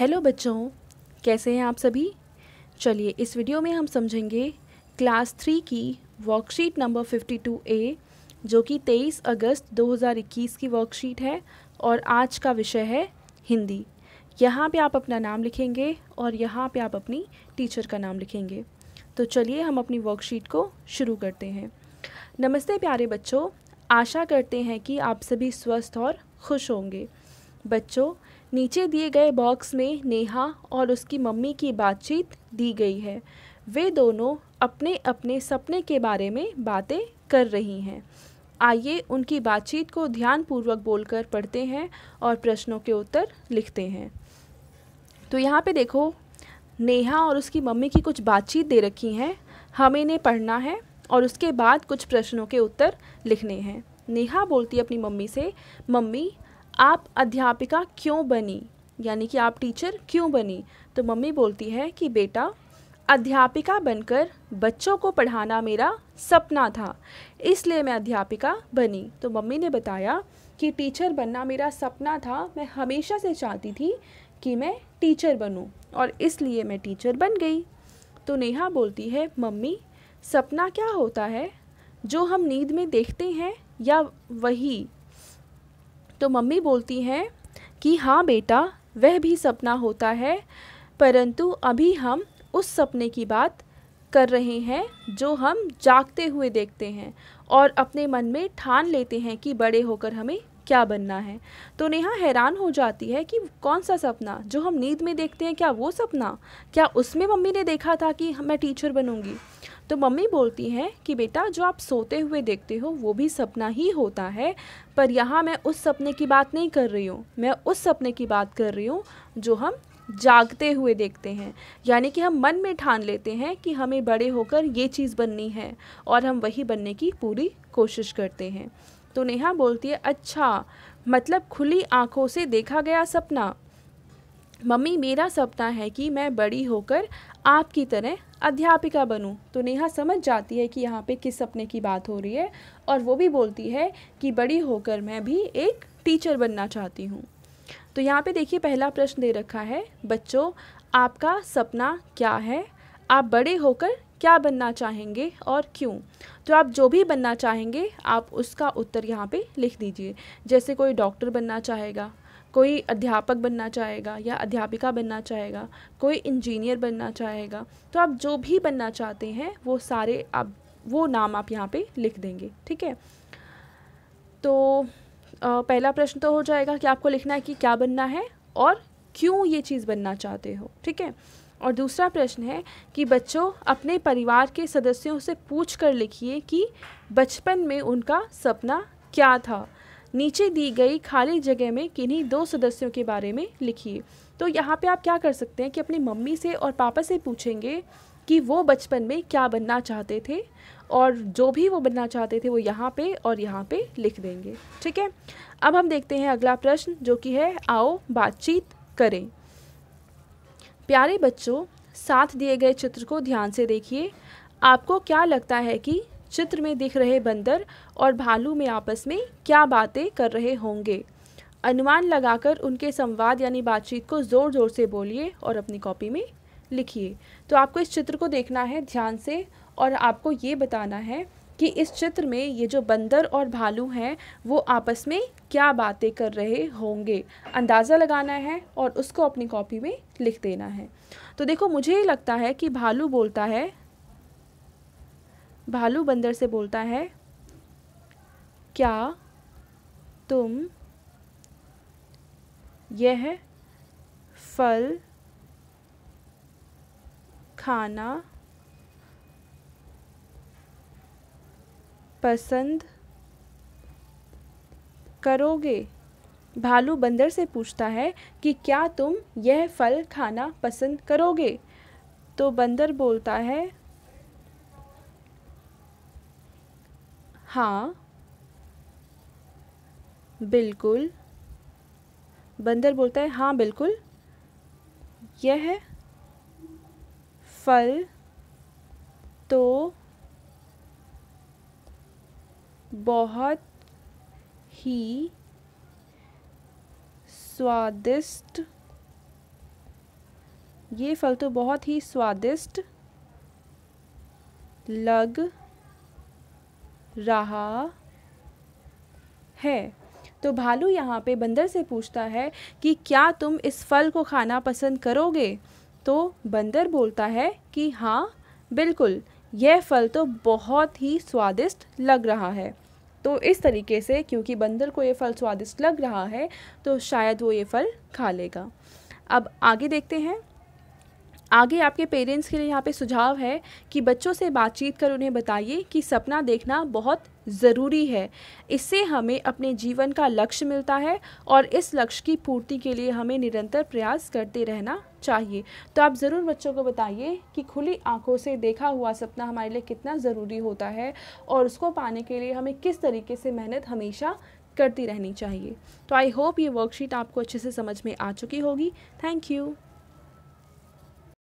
hello बच्चों कैसे हैं आप सभी चलिए इस वीडियो में हम समझेंगे क्लास थ्री की worksheet number fifty two A जो कि तेईस अगस्त 2021 की वर्कशीट है और आज का विषय है हिंदी यहाँ पे आप अपना नाम लिखेंगे और यहाँ पे आप अपनी टीचर का नाम लिखेंगे तो चलिए हम अपनी वर्कशीट को शुरू करते हैं नमस्ते प्यारे बच्चों आशा करते हैं कि आप सभी स्वस्थ और खुश होंगे बच्चों नीचे दिए गए बॉक्स में नेहा और उसकी मम्मी की बातचीत दी गई है वे दोनों अपने अपने सपने के बारे में बातें कर रही हैं आइए उनकी बातचीत को ध्यानपूर्वक बोलकर पढ़ते हैं और प्रश्नों के उत्तर लिखते हैं तो यहाँ पे देखो नेहा और उसकी मम्मी की कुछ बातचीत दे रखी हैं हमें इन्हें पढ़ना है और उसके बाद कुछ प्रश्नों के उत्तर लिखने हैं नेहा बोलती है अपनी मम्मी से मम्मी आप अध्यापिका क्यों बनी यानी कि आप टीचर क्यों बनी तो मम्मी बोलती है कि बेटा अध्यापिका बनकर बच्चों को पढ़ाना मेरा सपना था इसलिए मैं अध्यापिका बनी तो मम्मी ने बताया कि टीचर बनना मेरा सपना था मैं हमेशा से चाहती थी कि मैं टीचर बनूं और इसलिए मैं टीचर बन गई तो नेहा बोलती है मम्मी सपना क्या होता है जो हम नींद में देखते हैं या वही तो मम्मी बोलती हैं कि हाँ बेटा वह भी सपना होता है परंतु अभी हम उस सपने की बात कर रहे हैं जो हम जागते हुए देखते हैं और अपने मन में ठान लेते हैं कि बड़े होकर हमें क्या बनना है तो नेहा हैरान हो जाती है कि कौन सा सपना जो हम नींद में देखते हैं क्या वो सपना क्या उसमें मम्मी ने देखा था कि मैं टीचर बनूँगी तो मम्मी बोलती हैं कि बेटा जो आप सोते हुए देखते हो वो भी सपना ही होता है पर यहाँ मैं उस सपने की बात नहीं कर रही हूँ मैं उस सपने की बात कर रही हूँ जो हम जागते हुए देखते हैं यानी कि हम मन में ठान लेते हैं कि हमें बड़े होकर ये चीज़ बननी है और हम वही बनने की पूरी कोशिश करते हैं तो नेहा बोलती है अच्छा मतलब खुली आंखों से देखा गया सपना मम्मी मेरा सपना है कि मैं बड़ी होकर आपकी तरह अध्यापिका बनूं तो नेहा समझ जाती है कि यहाँ पे किस सपने की बात हो रही है और वो भी बोलती है कि बड़ी होकर मैं भी एक टीचर बनना चाहती हूँ तो यहाँ पे देखिए पहला प्रश्न दे रखा है बच्चों आपका सपना क्या है आप बड़े होकर क्या बनना चाहेंगे और क्यों तो आप जो भी बनना चाहेंगे आप उसका उत्तर यहाँ पे लिख दीजिए जैसे कोई डॉक्टर बनना चाहेगा कोई अध्यापक बनना चाहेगा या अध्यापिका बनना चाहेगा कोई इंजीनियर बनना चाहेगा तो आप जो भी बनना चाहते हैं वो सारे आप वो नाम आप यहाँ पे लिख देंगे ठीक है तो आ, पहला प्रश्न तो हो जाएगा कि आपको लिखना है कि क्या बनना है और क्यों ये चीज़ बनना चाहते हो ठीक है और दूसरा प्रश्न है कि बच्चों अपने परिवार के सदस्यों से पूछ कर लिखिए कि बचपन में उनका सपना क्या था नीचे दी गई खाली जगह में किन्हीं दो सदस्यों के बारे में लिखिए तो यहाँ पे आप क्या कर सकते हैं कि अपनी मम्मी से और पापा से पूछेंगे कि वो बचपन में क्या बनना चाहते थे और जो भी वो बनना चाहते थे वो यहाँ पे और यहाँ पे लिख देंगे ठीक है अब हम देखते हैं अगला प्रश्न जो कि है आओ बातचीत करें प्यारे बच्चों साथ दिए गए चित्र को ध्यान से देखिए आपको क्या लगता है कि चित्र में दिख रहे बंदर और भालू में आपस में क्या बातें कर रहे होंगे अनुमान लगाकर उनके संवाद यानी बातचीत को ज़ोर ज़ोर से बोलिए और अपनी कॉपी में लिखिए तो आपको इस चित्र को देखना है ध्यान से और आपको ये बताना है कि इस चित्र में ये जो बंदर और भालू हैं वो आपस में क्या बातें कर रहे होंगे अंदाज़ा लगाना है और उसको अपनी कॉपी में लिख देना है तो देखो मुझे ये लगता है कि भालू बोलता है भालू बंदर से बोलता है क्या तुम यह फल खाना पसंद करोगे भालू बंदर से पूछता है कि क्या तुम यह फल खाना पसंद करोगे तो बंदर बोलता है हाँ बिल्कुल बंदर बोलता है हाँ बिल्कुल यह फल तो बहुत ही स्वादिष्ट ये फल तो बहुत ही स्वादिष्ट लग रहा है तो भालू यहाँ पे बंदर से पूछता है कि क्या तुम इस फल को खाना पसंद करोगे तो बंदर बोलता है कि हाँ बिल्कुल यह फल तो बहुत ही स्वादिष्ट लग रहा है तो इस तरीके से क्योंकि बंदर को ये फल स्वादिष्ट लग रहा है तो शायद वो ये फल खा लेगा अब आगे देखते हैं आगे आपके पेरेंट्स के लिए यहाँ पे सुझाव है कि बच्चों से बातचीत कर उन्हें बताइए कि सपना देखना बहुत ज़रूरी है इससे हमें अपने जीवन का लक्ष्य मिलता है और इस लक्ष्य की पूर्ति के लिए हमें निरंतर प्रयास करते रहना चाहिए तो आप ज़रूर बच्चों को बताइए कि खुली आंखों से देखा हुआ सपना हमारे लिए कितना ज़रूरी होता है और उसको पाने के लिए हमें किस तरीके से मेहनत हमेशा करती रहनी चाहिए तो आई होप ये वर्कशीट आपको अच्छे से समझ में आ चुकी होगी थैंक यू